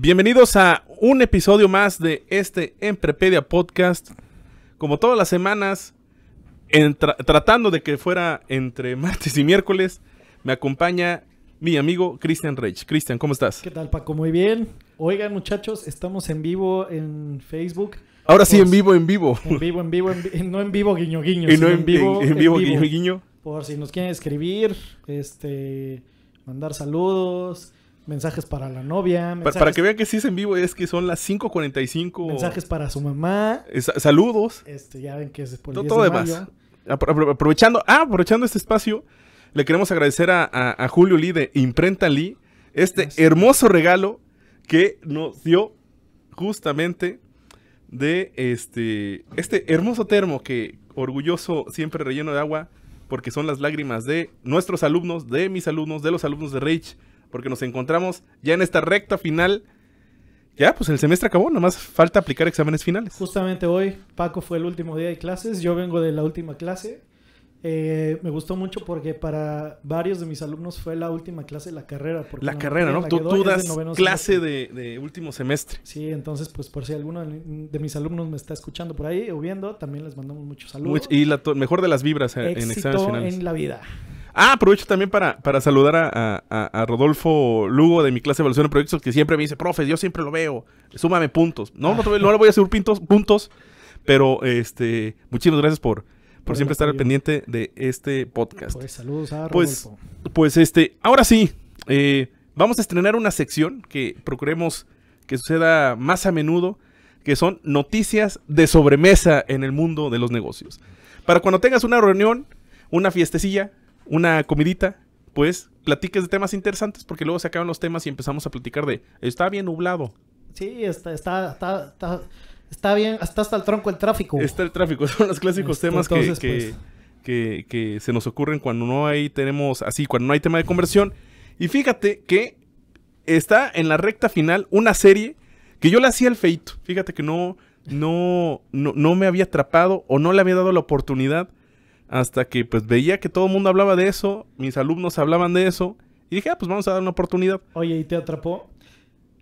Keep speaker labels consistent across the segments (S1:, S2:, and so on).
S1: Bienvenidos a un episodio más de este Emprepedia Podcast. Como todas las semanas, tratando de que fuera entre martes y miércoles, me acompaña mi amigo Christian Reich. Cristian, ¿cómo estás? ¿Qué
S2: tal, Paco? Muy bien. Oigan, muchachos, estamos en vivo en Facebook. Ahora sí, en vivo, en vivo. En vivo, en vivo, en no en vivo, guiño, guiño. Y no en, vivo, en, vivo, guiño, guiño. Por si nos quieren escribir, este, mandar saludos, mensajes para la novia. Para, que
S1: vean que sí es en vivo, es que son las 5.45. Mensajes
S2: para su mamá. saludos. Este, ya ven que es todo, de demás.
S1: aprovechando, ah, aprovechando este espacio, le queremos agradecer a, Julio Lee de Imprenta Lee este hermoso regalo que nos dio justamente de este, este hermoso termo que orgulloso siempre relleno de agua porque son las lágrimas de nuestros alumnos, de mis alumnos, de los alumnos de Rage porque nos encontramos ya en esta recta final. Ya, pues el semestre acabó, nomás falta aplicar exámenes finales.
S2: Justamente hoy, Paco fue el último día de clases, yo vengo de la última clase. Eh, me gustó mucho porque para varios de mis alumnos fue la última clase de la carrera. la carrera, eh, ¿no? tú, das clase de, último semestre. Sí, entonces, pues por si alguno de mis alumnos me está escuchando por ahí o viendo, también les mandamos muchos saludos.
S1: Y la mejor de las vibras en, eh, en exámenes finales. en la vida. Ah, aprovecho también para, saludar a, Rodolfo Lugo de mi clase de evaluación de proyectos, que siempre me dice, profe, yo siempre lo veo, súmame puntos. No, no, lo le voy a subir puntos, pero este, muchísimas gracias por, por siempre estar al pendiente de este podcast. Pues saludos a pues, Rodolfo. Pues, este, ahora sí, eh, vamos a estrenar una sección que procuremos que suceda más a menudo, que son noticias de sobremesa en el mundo de los negocios. Para cuando tengas una reunión, una fiestecilla, una comidita, pues platiques de temas interesantes porque luego se acaban los temas y empezamos a platicar de está bien nublado.
S2: Sí, está, está, está, está, bien, hasta hasta el tronco el tráfico. Está el tráfico,
S1: son los clásicos este, temas que, pues. que, que, se nos ocurren cuando no hay tenemos así, cuando no hay tema de conversión. Y fíjate que está en la recta final una serie que yo le hacía el feito. Fíjate que no, no, no, no me había atrapado o no le había dado la oportunidad hasta que pues veía que todo el mundo hablaba de eso, mis alumnos hablaban de eso, y dije, ah, pues vamos a dar una oportunidad. Oye, ¿y te atrapó?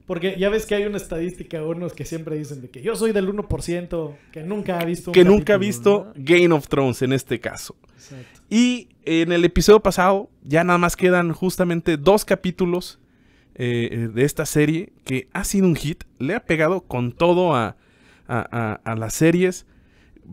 S2: Porque ya ves que hay una estadística, unos que siempre dicen que yo soy del 1%, que nunca ha visto... que nunca
S1: ha visto Game of Thrones en este caso. Y en el episodio pasado ya nada más quedan justamente dos capítulos eh, eh, de esta serie que ha sido un hit, le ha pegado con todo a, a las series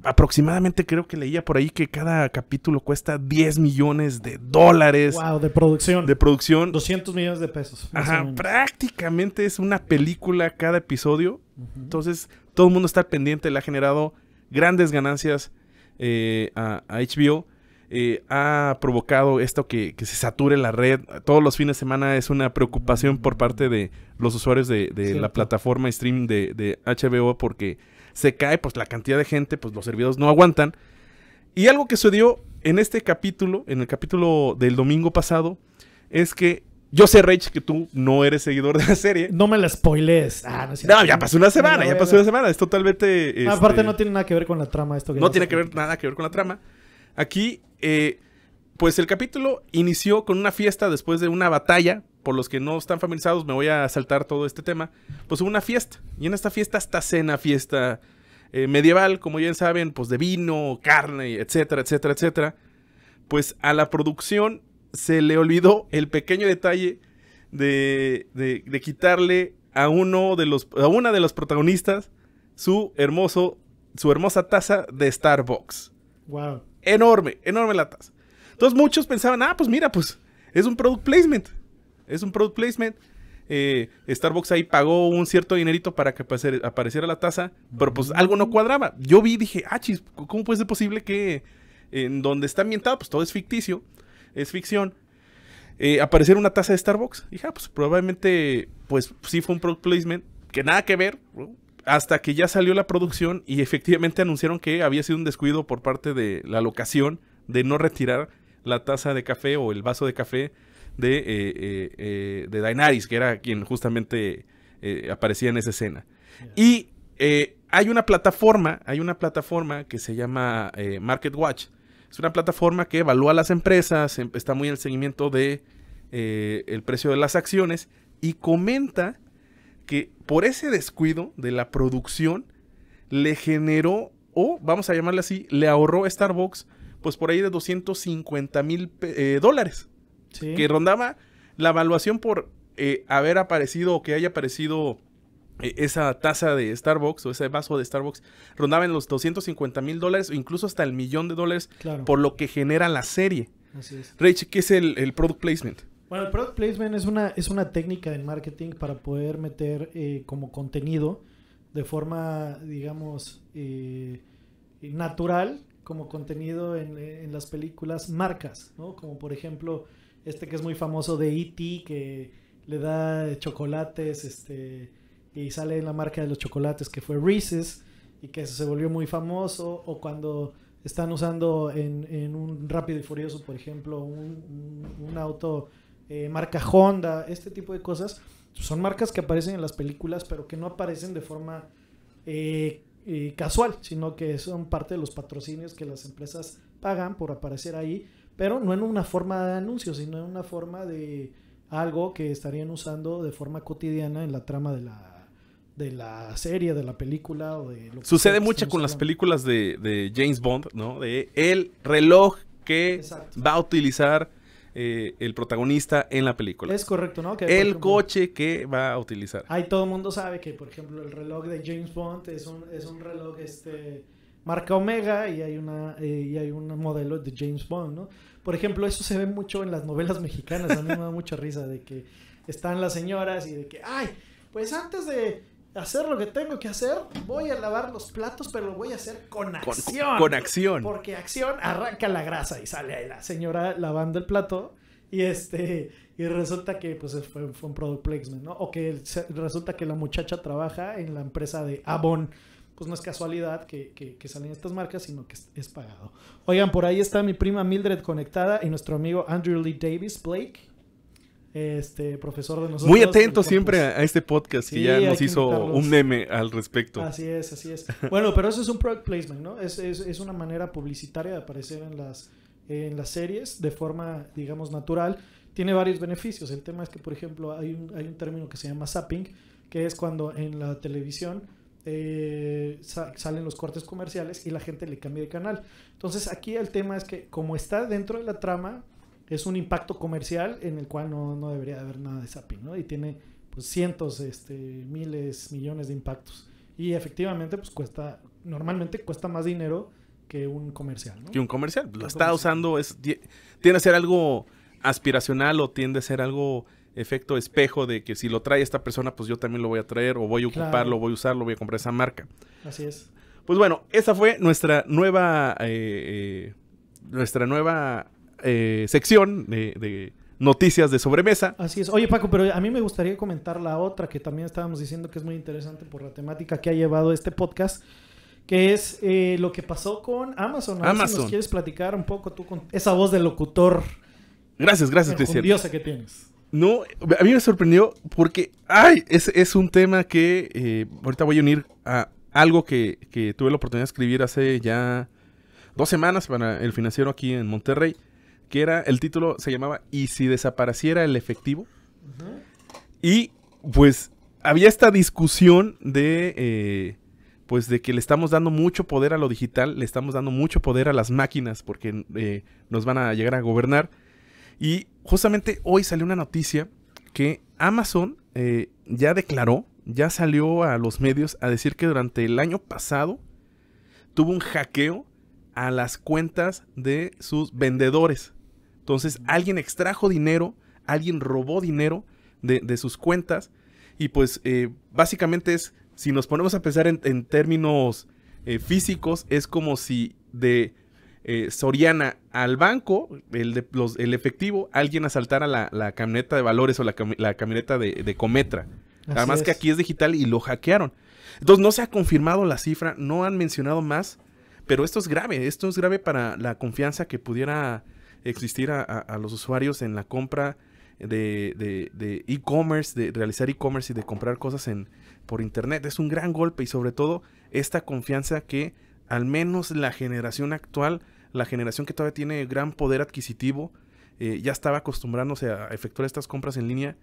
S1: aproximadamente creo que leía por ahí que cada capítulo cuesta 10 millones de dólares. Wow, de producción. De producción. 200 millones de pesos. Ajá, prácticamente es una película cada episodio. Entonces, todo el mundo está pendiente, le ha generado grandes ganancias eh, a, HBO. Eh, ha provocado esto que, se sature la red. Todos los fines de semana es una preocupación por mm. parte de los usuarios de, la plataforma streaming de, de HBO porque se cae, pues la cantidad de gente, pues los servidores no aguantan. Y algo que sucedió en este capítulo, en el capítulo del domingo pasado, es que yo sé, Rage, que tú no eres seguidor de la
S2: serie. No me la spoilees. Ah, no, ya pasó una semana, ya pasó una semana. Es totalmente.
S1: Este, aparte, no
S2: tiene nada que ver con la trama esto que No tiene que ver
S1: nada que ver con la trama. Aquí, eh, pues el capítulo inició con una fiesta después de una batalla por los que no están familiarizados, me voy a saltar todo este tema, pues hubo una fiesta. Y en esta fiesta, esta cena, fiesta eh, medieval, como ya saben, pues de vino, carne, etcétera, etcétera, etcétera. Pues a la producción se le olvidó el pequeño detalle de, quitarle a, uno de los, a una de los protagonistas su, hermoso, su hermosa taza de Starbucks. Wow. Enorme, enorme la taza. Entonces muchos pensaban, ah, pues mira, pues es un product placement. Es un product placement. Eh, Starbucks ahí pagó un cierto dinerito para que apareciera la taza, pero pues mm. algo no cuadraba. Yo vi y dije, ah, chis, ¿cómo puede ser posible que en donde está ambientado, pues todo es ficticio, es ficción, eh, apareciera una taza de Starbucks? Y ah, pues probablemente, pues sí fue un product placement, que nada que ver, hasta que ya salió la producción y efectivamente anunciaron que había sido un descuido por parte de la locación de no retirar la taza de café o el vaso de café de, eh, eh, eh que era quien justamente eh, aparecía en esa escena. Y hay una plataforma, hay una plataforma que se llama Market Watch. Es una plataforma que evalúa las empresas, em, está muy en el seguimiento de el precio de las acciones y comenta que por ese descuido de la producción le generó, o vamos a llamarle así, le ahorró Starbucks, pues por ahí de 250 mil dólares
S2: que rondaba
S1: la evaluación por eh, haber aparecido o que haya aparecido eh, esa taza de Starbucks o ese vaso de Starbucks, rondaba en los 250 mil dólares o incluso hasta el millón de dólares por lo que genera la serie. Así es. ¿qué es el, product placement?
S2: Bueno, el product placement es una, es una técnica en marketing para poder meter eh, como contenido de forma, digamos, natural, como contenido en, en las películas marcas, ¿no? Como por ejemplo este que es muy famoso de E.T., que le da chocolates, este, y sale en la marca de los chocolates que fue Reese's, y que se volvió muy famoso, o cuando están usando en, un Rápido y Furioso, por ejemplo, un, auto eh, marca Honda, este tipo de cosas, son marcas que aparecen en las películas, pero que no aparecen de forma... Eh, eh, casual, sino que son parte de los patrocinios que las empresas pagan por aparecer ahí pero no en una forma de anuncio, sino en una forma de algo que estarían usando de forma cotidiana en la trama de la, de la serie, de la película o de Sucede
S1: mucho con las películas de, James Bond, ¿no? De el reloj que va a utilizar eh, el protagonista en la película. Es correcto, ¿no? el coche que va a utilizar.
S2: Ahí todo el mundo sabe que, por ejemplo, el reloj de James Bond es un, es un reloj este marca Omega y hay una eh, y hay un modelo de James Bond, ¿no? Por ejemplo, eso se ve mucho en las novelas mexicanas, a mí me da mucha risa de que están las señoras y de que, ay, pues antes de hacer lo que tengo que hacer, voy a lavar los platos, pero lo voy a hacer con acción. Con, acción. Porque acción arranca la grasa y sale ahí la señora lavando el plato y este y resulta que pues fue, fue un product placement, ¿no? O que resulta que la muchacha trabaja en la empresa de Avon pues no es casualidad que, que, salen estas marcas, sino que es, pagado. Oigan, por ahí está mi prima Mildred conectada y nuestro amigo Andrew Lee Davis Blake. Este profesor de nosotros. Muy atento siempre a este
S1: podcast que ya nos hizo un meme al respecto. Así es, así es. Bueno, pero eso
S2: es un product placement, ¿no? Es, una manera publicitaria de aparecer en las, en las series de forma, digamos, natural. Tiene varios beneficios. El tema es que, por ejemplo, hay un, hay un término que se llama zapping, que es cuando en la televisión eh, salen los cortes comerciales y la gente le cambia de canal. Entonces aquí el tema es que como está dentro de la trama, es un impacto comercial en el cual no, debería haber nada de SAPI, ¿no? Y tiene pues cientos, este, miles, millones de impactos. Y efectivamente pues cuesta, normalmente cuesta más dinero que un comercial, ¿no? Que un comercial. Lo está
S1: usando, es, tiene ser algo aspiracional o tiene a ser algo efecto espejo de que si lo trae esta persona, pues yo también lo voy a traer, o voy a ocuparlo, voy a usarlo, voy a comprar esa marca. Así es. Pues bueno, esa fue nuestra nueva, eh, eh, nuestra nueva eh, sección de, noticias de sobremesa.
S2: Así es. Oye Paco, pero a mí me gustaría comentar la otra que también estábamos diciendo que es muy interesante por la temática que ha llevado este podcast, que es lo que pasó con Amazon. Amazon. nos quieres platicar un poco tú con esa voz de locutor.
S1: Gracias, gracias, Dios que tienes. No, a mí me sorprendió porque, ay, es, un tema que eh, ahorita voy a unir a algo que, tuve la oportunidad de escribir hace ya dos semanas para el financiero aquí en Monterrey, que era, el título se llamaba ¿Y si desapareciera el efectivo? Y pues había esta discusión de, eh, pues de que le estamos dando mucho poder a lo digital, le estamos dando mucho poder a las máquinas porque eh, nos van a llegar a gobernar y justamente hoy salió una noticia que Amazon eh, ya declaró, ya salió a los medios a decir que durante el año pasado tuvo un hackeo a las cuentas de sus vendedores. Entonces alguien extrajo dinero, alguien robó dinero de, sus cuentas y pues eh, básicamente es, si nos ponemos a pensar en, términos eh, físicos, es como si de eh, Soriana al banco, el, el efectivo, alguien asaltara la, camioneta de valores o la, camioneta de, Cometra. Además que aquí es digital y lo hackearon. Entonces no se ha confirmado la cifra, no han mencionado más, pero esto es grave, esto es grave para la confianza que pudiera existir a, los usuarios en la compra de e-commerce, de, de, e de realizar e-commerce y de comprar cosas en, por internet. Es un gran golpe y sobre todo esta confianza que al menos la generación actual la generación que todavía tiene gran poder adquisitivo eh, ya estaba acostumbrándose a efectuar estas compras en línea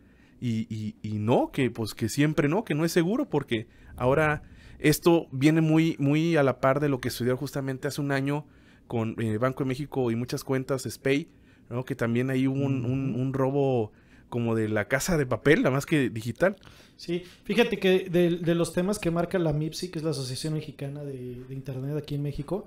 S1: y, y, no, que pues que siempre no, que no es seguro porque ahora esto viene muy, muy a la par de lo que estudió justamente hace un año con el eh, Banco de México y muchas cuentas Spay, que también hay un, un, robo como de la casa de papel, nada más que digital. Sí,
S2: fíjate que de, los temas que marca la MIPSI, que es la Asociación Mexicana de, de Internet aquí en México,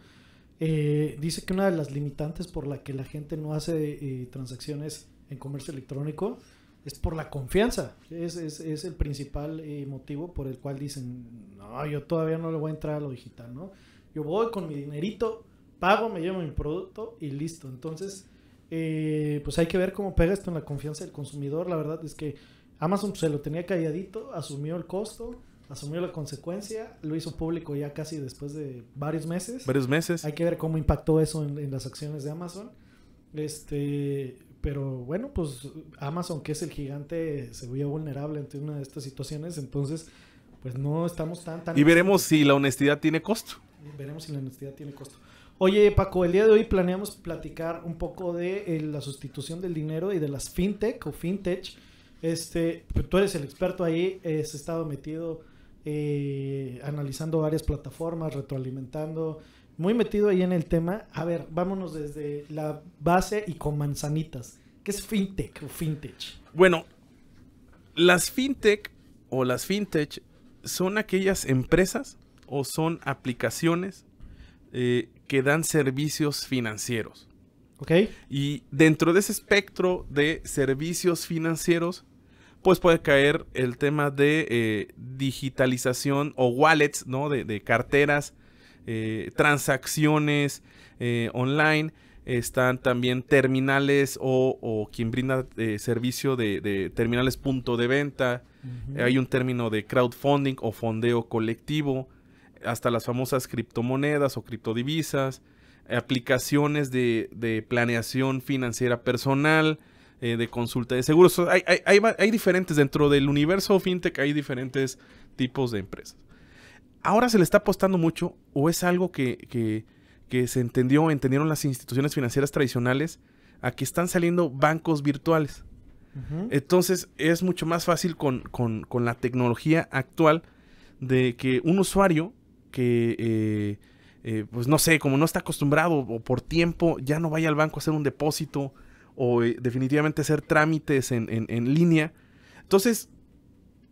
S2: eh, dice que una de las limitantes por la que la gente no hace eh, transacciones en comercio electrónico es por la confianza. Es, es, el principal eh, motivo por el cual dicen, no, yo todavía no le voy a entrar a lo digital, ¿no? Yo voy con mi dinerito, pago, me llevo mi producto y listo. Entonces, pues hay que ver cómo pega esto en la confianza del consumidor. La verdad es que Amazon se lo tenía calladito, asumió el costo asumió la consecuencia, lo hizo público ya casi después de varios meses. Varios meses. Hay que ver cómo impactó eso en, las acciones de Amazon. Este, pero bueno, pues Amazon, que es el gigante, se vio vulnerable ante una de estas situaciones, entonces pues no estamos tan Y veremos
S1: si la honestidad tiene costo.
S2: Veremos si la honestidad tiene costo. Oye, Paco, el día de hoy planeamos platicar un poco de eh, la sustitución del dinero y de las fintech o fintech. Este, tú eres el experto ahí, eh, has estado metido eh, analizando varias plataformas, retroalimentando, muy metido ahí en el tema. A ver, vámonos desde la base y con manzanitas. ¿Qué es fintech o fintech?
S1: Bueno, las fintech o las fintech son aquellas empresas o son aplicaciones eh, que dan servicios financieros. Ok. Y dentro de ese espectro de servicios financieros pues puede caer el tema de eh, digitalización o wallets, ¿no? De, carteras, eh, transacciones eh, online. Están también terminales o, quien brinda servicio de, terminales punto de venta. Hay un término de crowdfunding o fondeo colectivo. Hasta las famosas criptomonedas o criptodivisas. Aplicaciones de, de planeación financiera personal eh, de consulta de seguros. hay, diferentes, dentro del universo fintech hay diferentes tipos de empresas. Ahora se le está apostando mucho o es algo que, se entendió, entendieron las instituciones financieras tradicionales, a que están saliendo bancos virtuales. Entonces es mucho más fácil con, la tecnología actual de que un usuario que... Eh, eh, pues no sé, como no está acostumbrado o por tiempo, ya no vaya al banco a hacer un depósito o eh, definitivamente hacer trámites en, línea. Entonces,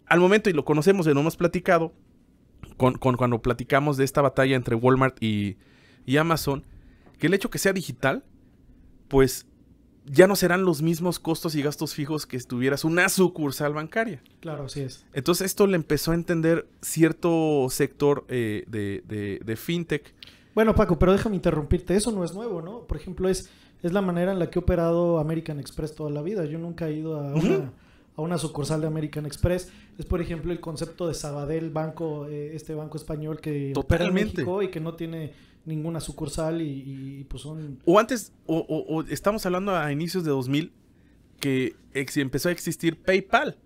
S1: al momento, y lo conocemos y lo hemos platicado, con, cuando platicamos de esta batalla entre Walmart y, Amazon, que el hecho que sea digital, pues ya no serán los mismos costos y gastos fijos que estuvieras una sucursal bancaria.
S2: Claro, así es.
S1: Entonces esto le empezó a entender cierto sector eh, de, de, de, fintech.
S2: Bueno, Paco, pero déjame interrumpirte, eso no es nuevo, ¿no? Por ejemplo, es es la manera en la que he operado American Express toda la vida. Yo nunca he ido a una, sucursal de American Express. Es, por ejemplo, el concepto de Sabadell, banco, eh, este banco español que opera en México y que no tiene ninguna sucursal y, pues
S1: O antes, o, estamos hablando a inicios de 2000 que empezó a existir PayPal.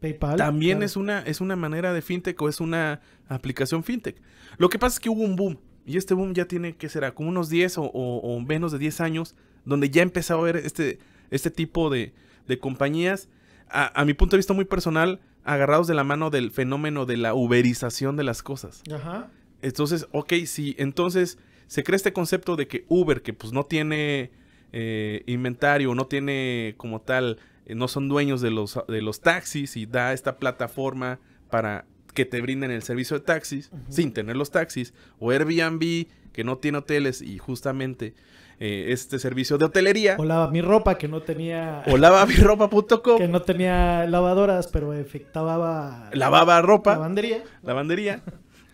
S2: PayPal. También es, una,
S1: es una manera de fintech o es una aplicación fintech. Lo que pasa es que hubo un boom. Y este boom ya tiene, que será? Como unos 10 o, menos de 10 años, donde ya empezó a ver este, este tipo de, de compañías, a, mi punto de vista muy personal, agarrados de la mano del fenómeno de la uberización de las cosas. Ajá. Entonces, ok, sí, entonces se crea este concepto de que Uber, que pues no tiene eh, inventario, no tiene como tal, eh, no son dueños de los, de los taxis y da esta plataforma para que te brinden el servicio de taxis sin tener los taxis, o Airbnb que no tiene hoteles y justamente eh, este servicio de hotelería. O
S2: lava mi ropa que no tenía. O lavamiropa.com. Que no tenía lavadoras, pero efectuaba. Lavaba
S1: ropa. Lavandería. Lavandería.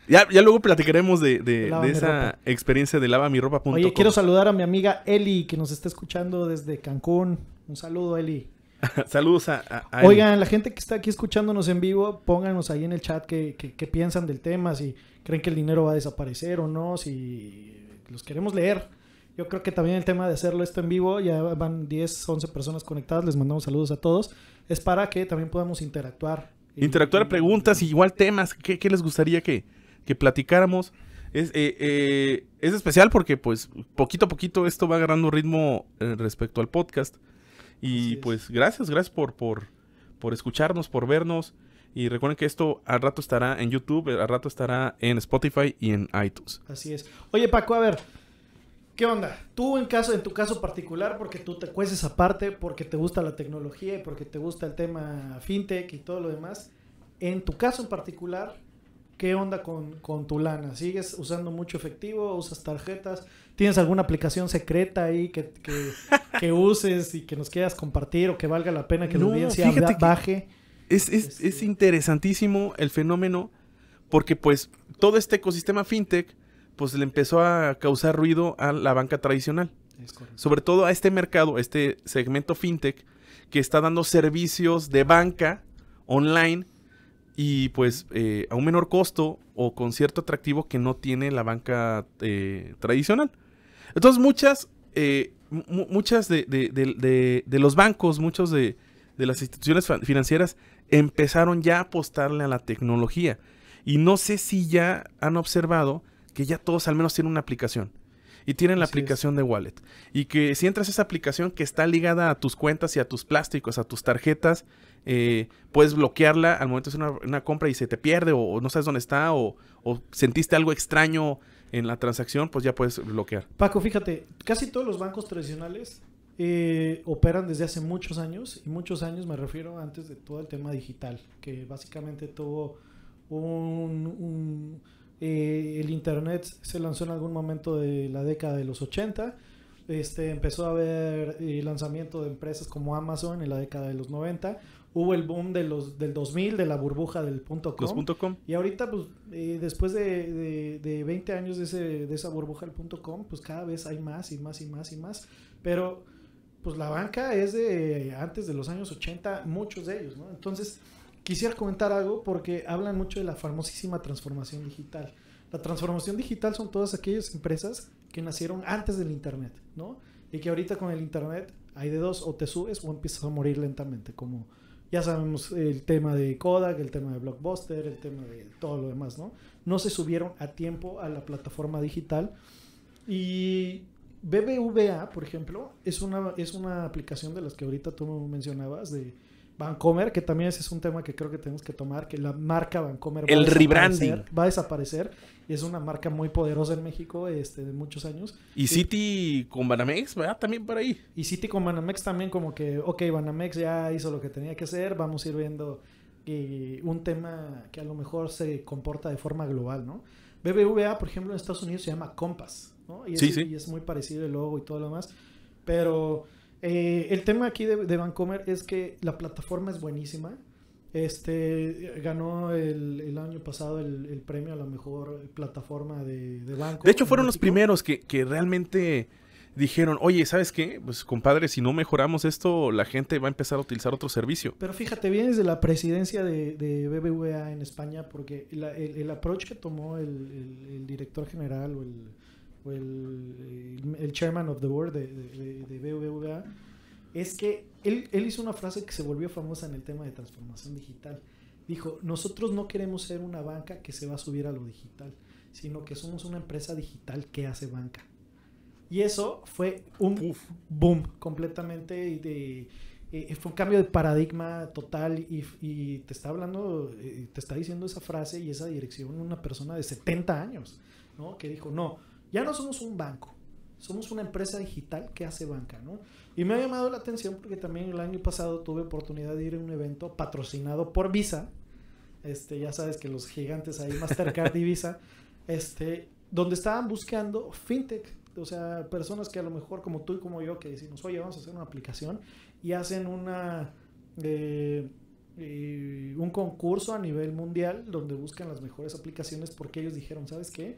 S1: Ya, ya luego platicaremos de, esa experiencia de lavamiropa.com. Oye, quiero
S2: saludar a mi amiga Eli que nos está escuchando desde Cancún. Un saludo, Eli. Saludos a, Oigan, la gente que está aquí escuchándonos en vivo, pónganos ahí en el chat qué, piensan del tema, si creen que el dinero va a desaparecer o no, si los queremos leer. Yo creo que también el tema de hacerlo esto en vivo, ya van 10, 11 personas conectadas, les mandamos saludos a todos, es para que también podamos interactuar.
S1: Interactuar preguntas y igual temas, ¿qué, les gustaría que, platicáramos? Eh, eh, es, especial porque pues poquito a poquito esto va agarrando ritmo eh, respecto al podcast. Y pues gracias, gracias por, por, escucharnos, por vernos. Y recuerden que esto al rato estará en YouTube, al rato estará en Spotify y en iTunes.
S2: Así es. Oye, Paco, a ver, ¿qué onda? Tú en caso, en tu caso particular, porque tú te cueces aparte, porque te gusta la tecnología y porque te gusta el tema fintech y todo lo demás. En tu caso en particular, ¿Qué onda con, tu lana? ¿Sigues usando mucho efectivo? ¿Usas tarjetas? ¿Tienes alguna aplicación secreta ahí que, que, uses y que nos quieras compartir o que valga la pena que la audiencia baje? Es, interesantísimo
S1: el fenómeno porque pues todo este ecosistema fintech pues le empezó a causar ruido a la banca tradicional. Sobre todo a este mercado, a este segmento fintech que está dando servicios de banca online y pues eh, a un menor costo o con cierto atractivo que no tiene la banca eh, tradicional. Entonces muchas, eh, muchas de, de, los bancos, muchas de, las instituciones financieras empezaron ya a apostarle a la tecnología. Y no sé si ya han observado que ya todos al menos tienen una aplicación y tienen la aplicación de Wallet. Y que si entras a esa aplicación que está ligada a tus cuentas y a tus plásticos, a tus tarjetas, eh, puedes bloquearla al momento de hacer una, compra y se te pierde o, no sabes dónde está o, sentiste algo extraño en la transacción, pues ya
S2: puedes bloquear. Paco, fíjate, casi todos los bancos tradicionales eh, operan desde hace muchos años y muchos años me refiero antes de todo el tema digital, que básicamente tuvo un eh, el Internet se lanzó en algún momento de la década de los 80. Este, empezó a haber el eh, lanzamiento de empresas como Amazon en la década de los 90. Hubo el boom de los, del 2000, de la burbuja del punto .com. com. Y ahorita, pues, eh, después de, de, 20 años de, ese, de esa burbuja del punto .com, pues cada vez hay más y más y más y más. Pero, pues la banca es de antes de los años 80, muchos de ellos, Entonces, quisiera comentar algo porque hablan mucho de la famosísima transformación digital. La transformación digital son todas aquellas empresas que nacieron antes del Internet, ¿no? Y que ahorita con el Internet hay de dos, o te subes o empiezas a morir lentamente, como ya sabemos el tema de Kodak, el tema de Blockbuster, el tema de todo lo demás, ¿no? No se subieron a tiempo a la plataforma digital. Y BBVA, por ejemplo, es una, es una aplicación de las que ahorita tú mencionabas, de Vancomer, que también ese es un tema que creo que tenemos que tomar, que la marca Vancomer va, el a, rebranding. va a desaparecer. Y es una marca muy poderosa en México este, de muchos años. Y,
S1: City con Banamex, ¿verdad?
S2: También por ahí. Y City con Banamex también como que, ok, Banamex ya hizo lo que tenía que hacer, vamos a ir viendo eh, un tema que a lo mejor se comporta de forma global, ¿no? BBVA, por ejemplo, en Estados Unidos se llama Compass, ¿no? Y sí, Y es muy parecido el logo y todo lo demás. Pero eh, el tema aquí de, de, Vancomer es que la plataforma es buenísima. Este ganó el, año pasado el, premio a la mejor plataforma de, de banco. De hecho,
S1: fueron los primeros que, realmente dijeron, oye, ¿sabes qué? Pues compadre, si no mejoramos esto, la gente va a empezar a utilizar otro servicio.
S2: Pero fíjate, bien, desde la presidencia de, BBVA en España, porque el, el, approach que tomó el director general o el, el, eh, el chairman of the board de, de, BBVA, es que él, él hizo una frase que se volvió famosa en el tema de transformación digital. Dijo, nosotros no queremos ser una banca que se va a subir a lo digital, sino que somos una empresa digital que hace banca. Y eso fue un boom completamente de, eh, fue un cambio de paradigma total y, te está hablando, eh, te está diciendo esa frase y esa dirección una persona de 70 años, ¿no? Que dijo, no, ya no somos un banco, somos una empresa digital que hace banca, ¿no? Y me ha llamado la atención porque también el año pasado tuve oportunidad de ir a un evento patrocinado por Visa, este, ya sabes que los gigantes ahí, Mastercard y Visa, este, donde estaban buscando fintech, o sea, personas que a lo mejor como tú y como yo, que decimos, oye, vamos a hacer una aplicación y hacen una... Eh, un concurso a nivel mundial donde buscan las mejores aplicaciones porque ellos dijeron, ¿sabes qué?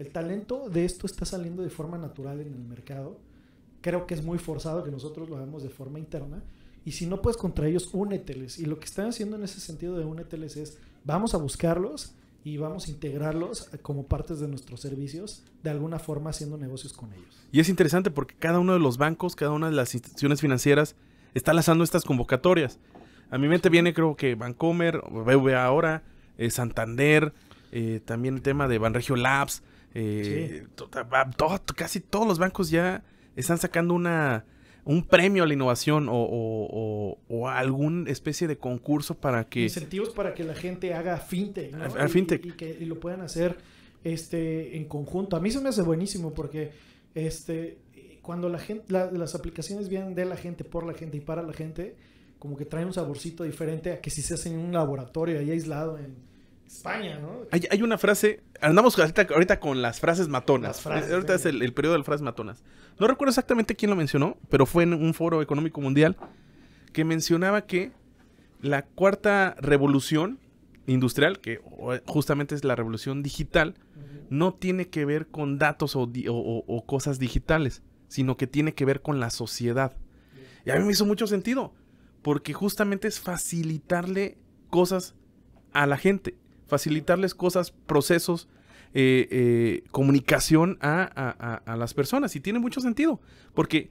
S2: El talento de esto está saliendo de forma natural en el mercado. Creo que es muy forzado que nosotros lo hagamos de forma interna. Y si no puedes contra ellos, úneteles. Y lo que están haciendo en ese sentido de úneteles es, vamos a buscarlos y vamos a integrarlos como partes de nuestros servicios, de alguna forma haciendo negocios con ellos.
S1: Y es interesante porque cada uno de los bancos, cada una de las instituciones financieras está lanzando estas convocatorias. A mi mente viene creo que Bancomer, BVA ahora, eh, Santander, eh, también el tema de Banregio Labs. Eh, casi todos los bancos ya están sacando una, un premio a la innovación o, algún especie de concurso para que... Incentivos
S2: para que la gente haga fintech. Y, lo puedan hacer este, en conjunto. A mí se me hace buenísimo porque este, cuando la gente, las aplicaciones vienen de la gente, por la gente y para la gente, como que trae un saborcito diferente a que si se hacen en un laboratorio ahí aislado en España, ¿no?
S1: Hay, una frase, andamos ahorita, con las frases matonas. Eh, ahorita es el, periodo de las frases matonas. No recuerdo exactamente quién lo mencionó, pero fue en un foro económico mundial que mencionaba que la cuarta revolución industrial, que justamente es la revolución digital, no tiene que ver con datos o, cosas digitales, sino que tiene que ver con la sociedad. Y a mí me hizo mucho sentido, porque justamente es facilitarle cosas a la gente facilitarles cosas, procesos, eh, eh, comunicación a, las personas. Y tiene mucho sentido, porque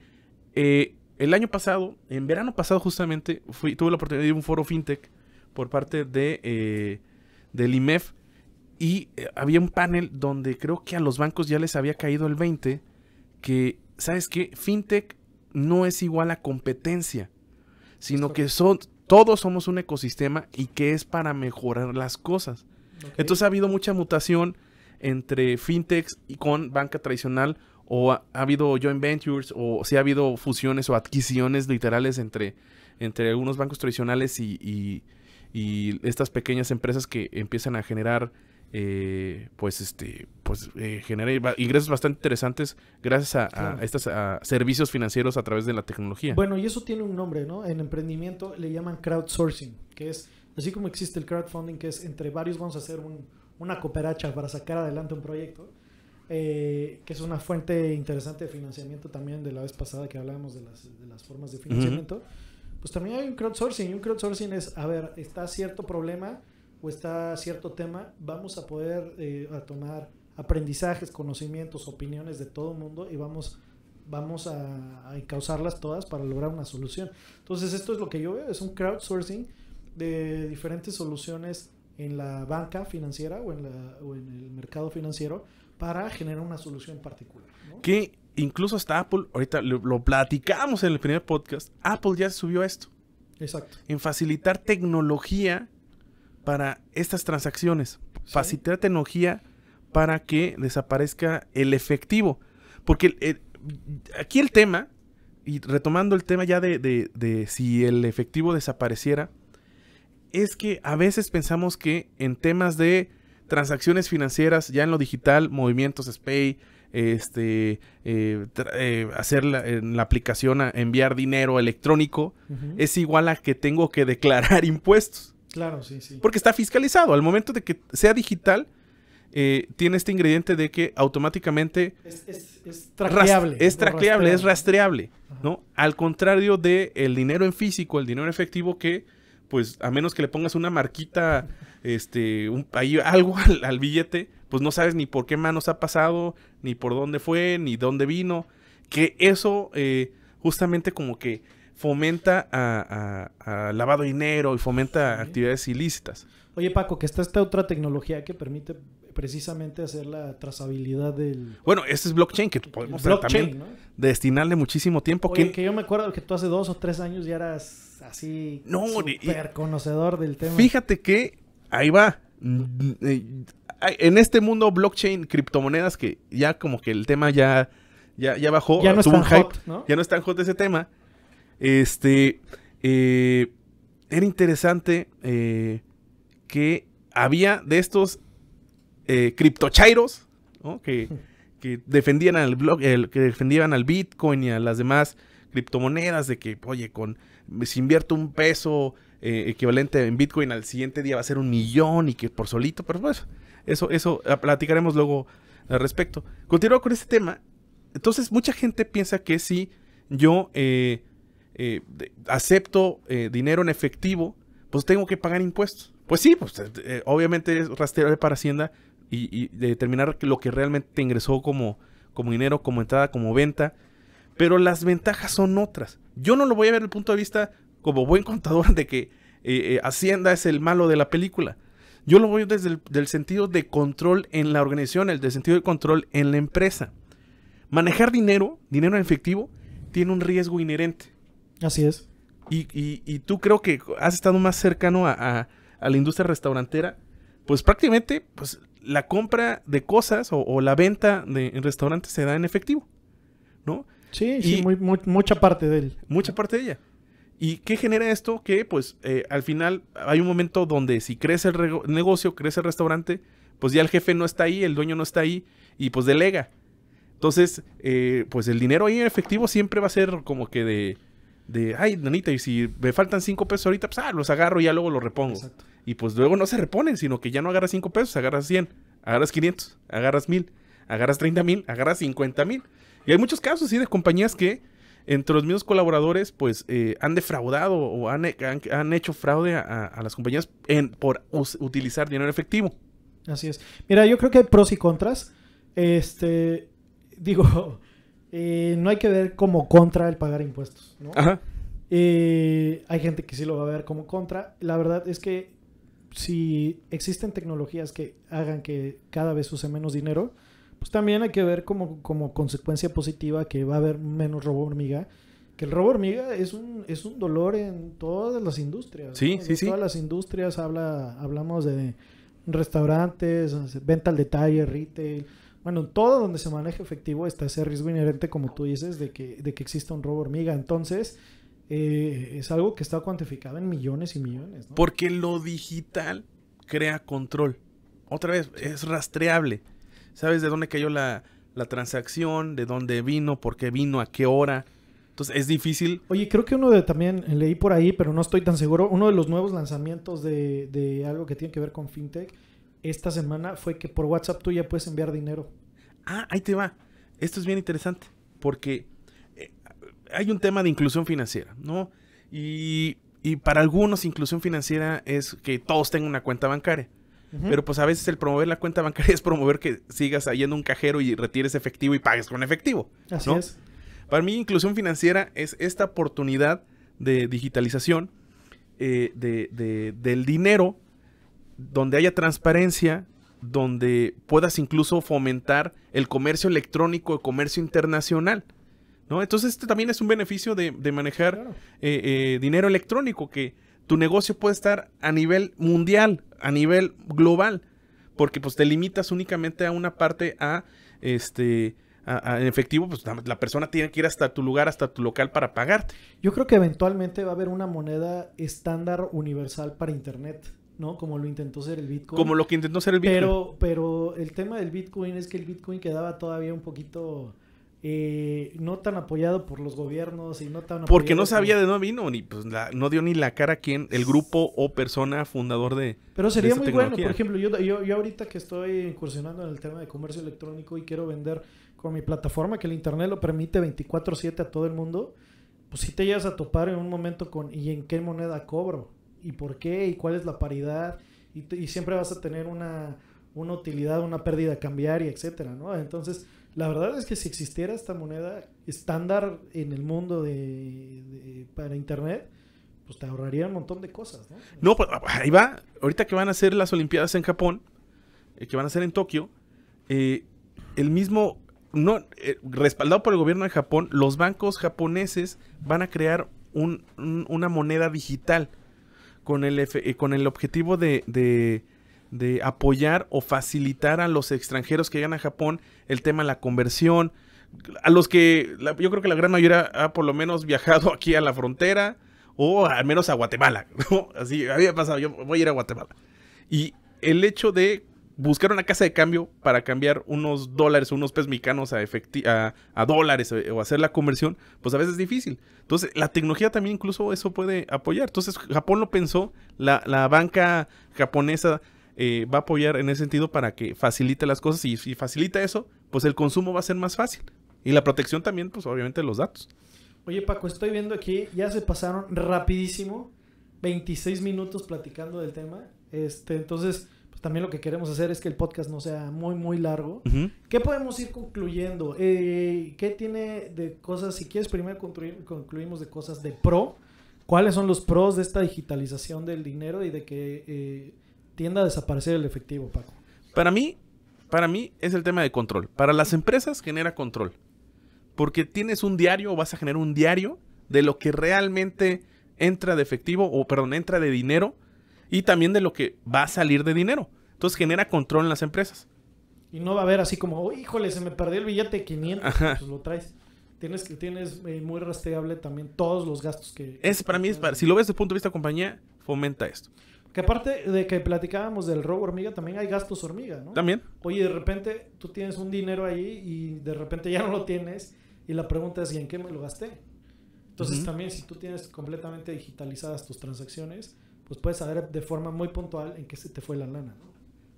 S1: eh, el año pasado, en verano pasado justamente, fui, tuve la oportunidad de ir a un foro fintech por parte de, del IMEF y había un panel donde creo que a los bancos ya les había caído el 20, que, ¿sabes que Fintech no es igual a competencia, sino que son, todos somos un ecosistema y que es para mejorar las cosas. Entonces ha habido mucha mutación entre fintechs y con banca tradicional o ha, habido joint ventures o si ha habido fusiones o adquisiciones literales entre, entre algunos bancos tradicionales y, estas pequeñas empresas que empiezan a generar eh, pues este pues eh, genera ingresos bastante interesantes gracias a, estos servicios financieros a través de la tecnología.
S2: Bueno, y eso tiene un nombre, ¿no? En emprendimiento le llaman crowdsourcing, que es Así como existe el crowdfunding, que es entre varios vamos a hacer una cooperacha para sacar adelante un proyecto, eh, que es una fuente interesante de financiamiento también de la vez pasada que hablábamos de las, formas de financiamiento, pues también hay un crowdsourcing. Y un crowdsourcing es, a ver, está cierto problema o está cierto tema, vamos a poder eh, a tomar aprendizajes, conocimientos, opiniones de todo el mundo y vamos vamos a, a encauzarlas todas para lograr una solución. Entonces, esto es lo que yo veo, es un crowdsourcing de diferentes soluciones en la banca financiera o en, la, el mercado financiero para generar una solución particular.
S1: Que incluso hasta Apple, ahorita lo, platicamos en el primer podcast, Apple ya subió a esto. Exacto. En facilitar tecnología para estas transacciones, facilitar tecnología para que desaparezca el efectivo. Porque aquí el tema, y retomando el tema ya de si el efectivo desapareciera, es que a veces pensamos que en temas de transacciones financieras, ya en lo digital, movimientos SPAY, este, eh, eh, hacer la, en la aplicación a enviar dinero electrónico, es igual a que tengo que declarar impuestos.
S2: Claro, sí, sí.
S1: Porque está fiscalizado. Al momento de que sea digital, eh, tiene este ingrediente de que automáticamente... Es, es, es traqueable. Es rastreable. rastreable, ¿no? Al contrario del el dinero en físico, el dinero en efectivo que pues a menos que le pongas una marquita, este, un, ahí, algo al, billete, pues no sabes ni por qué manos ha pasado, ni por dónde fue, ni dónde vino. Que eso eh, justamente como que fomenta a, lavado de dinero y fomenta actividades ilícitas.
S2: Oye Paco, que está esta otra tecnología que permite precisamente hacer la trazabilidad del... Bueno, este es blockchain que podemos también
S1: destinarle muchísimo tiempo. que...
S2: yo me acuerdo que tú hace dos o tres años ya eras así no, super conocedor del tema.
S1: Fíjate que ahí va. En este mundo blockchain, criptomonedas, que ya como que el tema ya, ya, ya bajó. Ya no es tan hot, Ya no ese tema. Este... Eh, era interesante eh, que había de estos eh, criptochairos, que, defendían al blog, que defendían al Bitcoin y a las demás criptomonedas, de que, oye, con si invierto un peso eh, equivalente en Bitcoin al siguiente día va a ser un millón y que por solito, pero pues eso, eso ah, platicaremos luego al respecto. Continúo con este tema. Entonces, mucha gente piensa que si yo eh, eh, acepto dinero en efectivo, pues tengo que pagar impuestos. Pues sí, pues, obviamente es rastrear para Hacienda, y, determinar lo que realmente te ingresó como, como dinero, como entrada, como venta. Pero las ventajas son otras. Yo no lo voy a ver desde el punto de vista como buen contador de que eh, eh, Hacienda es el malo de la película. Yo lo voy desde el sentido de control en la organización, el sentido de control en la empresa. Manejar dinero, dinero en efectivo, tiene un riesgo inherente. Así es. Y, tú creo que has estado más cercano a, a la industria restaurantera pues prácticamente pues, la compra de cosas o, la venta de, en restaurantes se da en efectivo, ¿no?
S2: Sí, muy, mucha parte de él.
S1: Mucha parte de ella. ¿Y qué genera esto? Que pues eh, al final hay un momento donde si crece el negocio, crece el restaurante, pues ya el jefe no está ahí, el dueño no está ahí y pues delega. Entonces, eh, pues el dinero ahí en efectivo siempre va a ser como que de, ay, nanita, y si me faltan cinco pesos ahorita, pues ah, los agarro y ya luego los repongo. Exacto. Y pues luego no se reponen, sino que ya no agarras 5 pesos, agarras 100, agarras 500, agarras 1000, agarras 30 mil, agarras 50 mil. Y hay muchos casos, sí, de compañías que entre los mismos colaboradores, pues eh, han defraudado o han, hecho fraude a, las compañías en, por utilizar dinero efectivo.
S2: Así es. Mira, yo creo que hay pros y contras. Este, digo, eh, no hay que ver como contra el pagar impuestos, ¿no? Eh, hay gente que sí lo va a ver como contra. La verdad es que si existen tecnologías que hagan que cada vez use menos dinero, pues también hay que ver como, consecuencia positiva que va a haber menos robo hormiga. Que el robo hormiga es un, es un dolor en todas las industrias. Sí, sí, en Todas las industrias habla, hablamos de restaurantes, venta al detalle, retail. Bueno, todo donde se maneja efectivo está ese riesgo inherente, como tú dices, de que, de que exista un robo hormiga. Entonces, eh, es algo que está cuantificado en millones y millones.
S1: Porque lo digital crea control. Otra vez, es rastreable. Sabes de dónde cayó la, la transacción, de dónde vino, por qué vino, a qué hora. Entonces es difícil.
S2: Oye, creo que uno de también, leí por ahí, pero no estoy tan seguro, uno de los nuevos lanzamientos de, de algo que tiene que ver con FinTech esta semana fue que por WhatsApp tú ya puedes enviar dinero. Ah, ahí te va. Esto es
S1: bien interesante porque hay un tema de inclusión financiera, ¿no? Y, para algunos inclusión financiera es que todos tengan una cuenta bancaria. Pero pues a veces el promover la cuenta bancaria es promover que sigas ahí en un cajero y retires efectivo y pagues con efectivo. Así es. Para mí inclusión financiera es esta oportunidad de digitalización eh, de, del dinero donde haya transparencia, donde puedas incluso fomentar el comercio electrónico, el comercio internacional. ¿no? Entonces este también es un beneficio de, manejar eh, eh, dinero electrónico, que tu negocio puede estar a nivel mundial, a nivel global, porque pues te limitas únicamente a una parte a este... en efectivo, pues la persona tiene que ir hasta tu lugar, hasta tu local para pagarte.
S2: Yo creo que eventualmente va a haber una moneda estándar universal para Internet. ¿no? Como lo intentó ser el Bitcoin. Como lo que intentó ser el Bitcoin. Pero, pero el tema del Bitcoin es que el Bitcoin quedaba todavía un poquito eh, no tan apoyado por los gobiernos y no tan... Porque no sabía de
S1: dónde vino, ni pues no dio ni la cara a quién, el grupo o persona fundador de... Pero sería muy bueno, por
S2: ejemplo, yo, yo ahorita que estoy incursionando en el tema de comercio electrónico y quiero vender con mi plataforma, que el Internet lo permite 24/7 a todo el mundo, pues si te llegas a topar en un momento con, ¿y en qué moneda cobro? ¿Y por qué? ¿Y cuál es la paridad? Y, siempre vas a tener una, utilidad, una pérdida y etcétera, ¿no? Entonces la verdad es que si existiera esta moneda estándar en el mundo de, para Internet, pues te ahorraría un montón de cosas. No,
S1: no pues, ahí va. Ahorita que van a ser las Olimpiadas en Japón, eh, que van a ser en Tokio, eh, el mismo, no, eh, respaldado por el gobierno de Japón, los bancos japoneses van a crear un, una moneda digital con el, con el objetivo de de apoyar o facilitar a los extranjeros que llegan a Japón el tema de la conversión. A los que yo creo que la gran mayoría ha por lo menos viajado aquí a la frontera o al menos a Guatemala. Así había pasado, yo voy a ir a Guatemala. Y el hecho de buscar una casa de cambio para cambiar unos dólares, unos pesos mexicanos a, a, a, dólares o hacer la conversión, pues a veces es difícil. Entonces, la tecnología también incluso eso puede apoyar. Entonces, Japón lo pensó, la, la banca japonesa eh, va a apoyar en ese sentido para que facilite las cosas y si facilita eso, pues el consumo va a ser más fácil. Y la protección también, pues obviamente los datos.
S2: Oye Paco, estoy viendo aquí, ya se pasaron rapidísimo, 26 minutos platicando del tema. Este, entonces, pues también lo que queremos hacer es que el podcast no sea muy, muy largo. ¿Qué podemos ir concluyendo? Eh, ¿Qué tiene de cosas, si quieres primero concluimos de cosas de pro? ¿Cuáles son los pros de esta digitalización del dinero y de que eh, tienda a desaparecer el efectivo, Paco.
S1: Para mí, para mí es el tema de control. Para las empresas genera control. Porque tienes un diario o vas a generar un diario de lo que realmente entra de efectivo o perdón, entra de dinero y también de lo que va a salir de dinero. Entonces genera control en las empresas.
S2: Y no va a haber así como, oh, híjole, se me perdió el billete de 500, Ajá. pues lo traes. Tienes que tienes eh, muy rastreable también todos los gastos que... Es, para mí,
S1: si lo ves desde el punto de vista de compañía, fomenta esto.
S2: Que aparte de que platicábamos del robo hormiga, también hay gastos hormiga, ¿no? También. Oye, de repente tú tienes un dinero ahí y de repente ya no lo tienes y la pregunta es, ¿y en qué me lo gasté? Entonces también si tú tienes completamente digitalizadas tus transacciones, pues puedes saber de forma muy puntual en qué se te fue la lana, ¿no?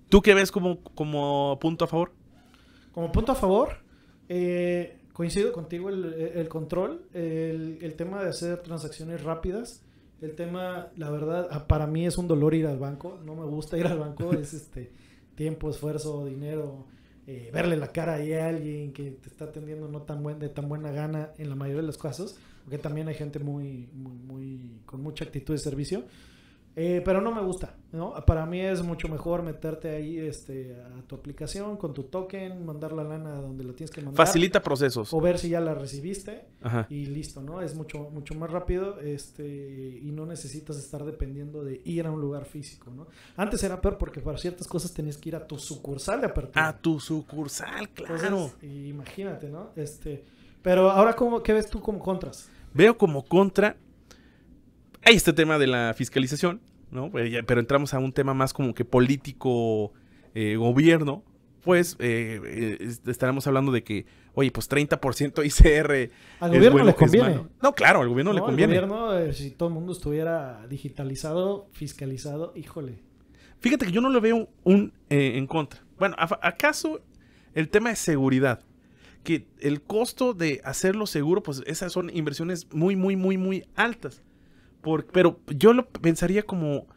S1: ¿Tú qué ves como, como punto a favor?
S2: Como punto a favor, eh, coincido contigo el, control, el, tema de hacer transacciones rápidas el tema, la verdad, ah, para mí es un dolor ir al banco. No me gusta ir al banco. Es este tiempo, esfuerzo, dinero. Eh, verle la cara ahí a alguien que te está atendiendo no tan buen, de tan buena gana en la mayoría de los casos, porque también hay gente muy, muy, muy, con mucha actitud de servicio. Eh, pero no me gusta, ¿no? Para mí es mucho mejor meterte ahí este, a tu aplicación con tu token, mandar la lana donde la tienes que mandar. Facilita procesos. O ver si ya la recibiste y listo, ¿no? Es mucho, mucho más rápido este, y no necesitas estar dependiendo de ir a un lugar físico, ¿no? Antes era peor porque para ciertas cosas tenías que ir a tu sucursal de apertura. A tu sucursal, claro. imagínate, ¿no? Este, pero ahora, ¿cómo, ¿qué ves tú como contras? Veo como contra
S1: hay este tema de la fiscalización, ¿no? Eh, pero entramos a un tema más como que político, eh, gobierno, pues eh, estaremos hablando de que, oye, pues 30% ICR. Al gobierno le conviene. No, claro, al gobierno le conviene.
S2: gobierno, si todo el mundo estuviera digitalizado, fiscalizado, híjole. Fíjate que yo no le veo un
S1: en contra. Bueno, ¿acaso el tema de seguridad? Que el costo de hacerlo seguro, pues esas son inversiones muy, muy, muy, muy altas pero yo lo pensaría como,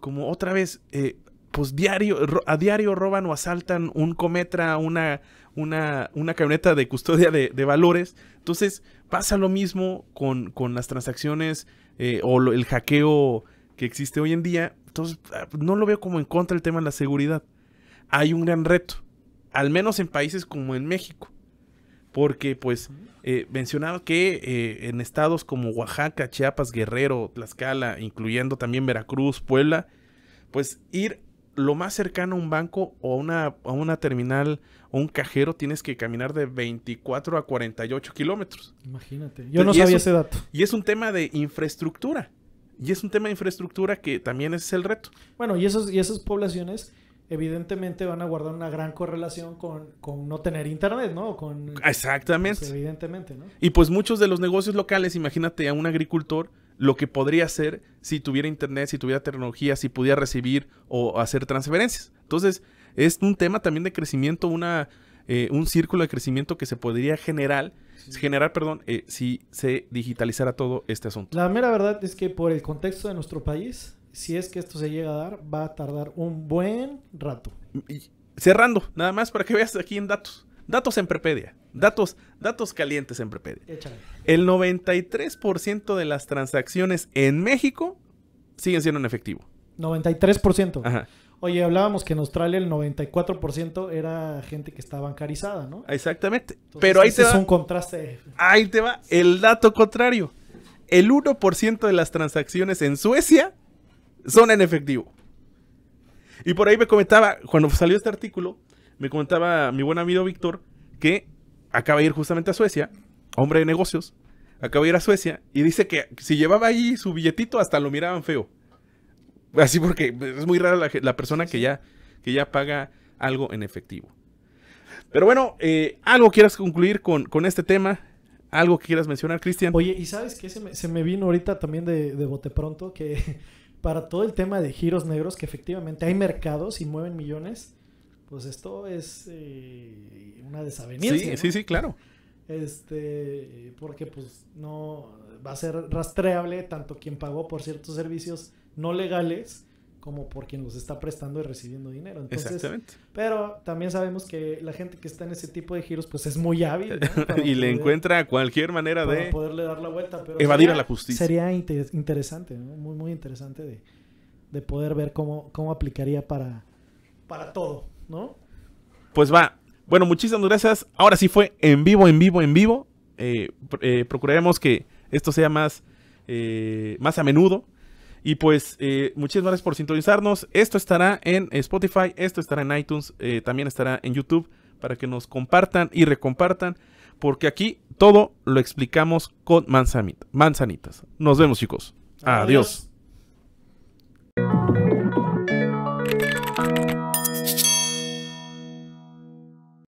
S1: como otra vez, eh, pues diario, a diario roban o asaltan un cometra, una, una, camioneta de custodia de, valores. Entonces pasa lo mismo con, las transacciones eh, o el hackeo que existe hoy en día. Entonces ah, no lo veo como en contra el tema de la seguridad. Hay un gran reto, al menos en países como en México, porque pues eh, mencionaba que eh, en estados como Oaxaca, Chiapas, Guerrero, Tlaxcala, incluyendo también Veracruz, Puebla, pues ir lo más cercano a un banco o a una, a una terminal o un cajero tienes que caminar de 24 a 48 kilómetros.
S2: Imagínate. Yo no sabía ese dato.
S1: Y es un tema de infraestructura. Y es un tema de infraestructura que también es el reto.
S2: Bueno, y, esos, y esas poblaciones evidentemente van a guardar una gran correlación con, no tener internet, ¿no? Con,
S1: Exactamente. Pues,
S2: evidentemente, ¿no?
S1: Y pues muchos de los negocios locales, imagínate a un agricultor lo que podría hacer si tuviera internet, si tuviera tecnología, si pudiera recibir o hacer transferencias. Entonces, es un tema también de crecimiento, una, eh, un círculo de crecimiento que se podría generar, generar perdón, eh, si se digitalizara todo este asunto.
S2: La mera verdad es que por el contexto de nuestro país, si es que esto se llega a dar, va a tardar un buen rato.
S1: cerrando, nada más para que veas aquí en datos. Datos en Prepedia. Datos, datos calientes en Prepedia. Échale. El 93% de las transacciones en México siguen siendo en efectivo.
S2: 93%. Ajá. Oye, hablábamos que en Australia el 94% era gente que estaba bancarizada, ¿no?
S1: Exactamente.
S2: Pero ahí te va. Es un contraste.
S1: Ahí te va el dato contrario. El 1% de las transacciones en Suecia son en efectivo. Y por ahí me comentaba, cuando salió este artículo, me comentaba mi buen amigo Víctor que acaba de ir justamente a Suecia, hombre de negocios, acaba de ir a Suecia y dice que si llevaba ahí su billetito hasta lo miraban feo. Así porque es muy rara la, persona que ya, que ya paga algo en efectivo. Pero bueno, eh, algo quieras concluir con, con, este tema, algo que quieras mencionar, Cristian. Oye, y sabes qué? se
S2: me, vino ahorita también de, de bote pronto que para todo el tema de giros negros, que efectivamente hay mercados y mueven millones, pues esto es eh, una desavenida. Sí, sí, sí, claro. Este, porque pues no va a ser rastreable tanto quien pagó por ciertos servicios no legales como por quien los está prestando y recibiendo dinero. Pero también sabemos que la gente que está en ese tipo de giros, pues es muy hábil. y le encuentra cualquier manera de... Poderle dar la vuelta, Evadir a la justicia. Sería interesante, muy, muy interesante de, poder ver cómo, aplicaría para, para todo, ¿no?
S1: Pues va. Bueno, muchísimas gracias. Ahora sí fue en vivo, en vivo, en vivo. Eh, eh, procuraremos que esto sea más, eh, más a menudo y pues eh, muchísimas gracias por sintonizarnos. Esto estará en Spotify, esto estará en iTunes, eh, también estará en YouTube para que nos compartan y recompartan, porque aquí todo lo explicamos con manzanita, manzanitas. Nos vemos chicos. Adiós.